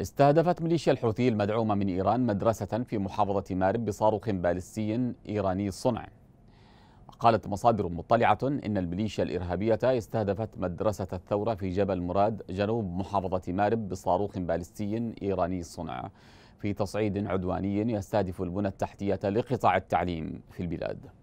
استهدفت ميليشيا الحوثي المدعومة من إيران مدرسة في محافظة مارب بصاروخ بالستي إيراني صنع قالت مصادر مطلعة إن الميليشيا الإرهابية استهدفت مدرسة الثورة في جبل مراد جنوب محافظة مارب بصاروخ بالستي إيراني صنع في تصعيد عدواني يستهدف البنى التحتية لقطاع التعليم في البلاد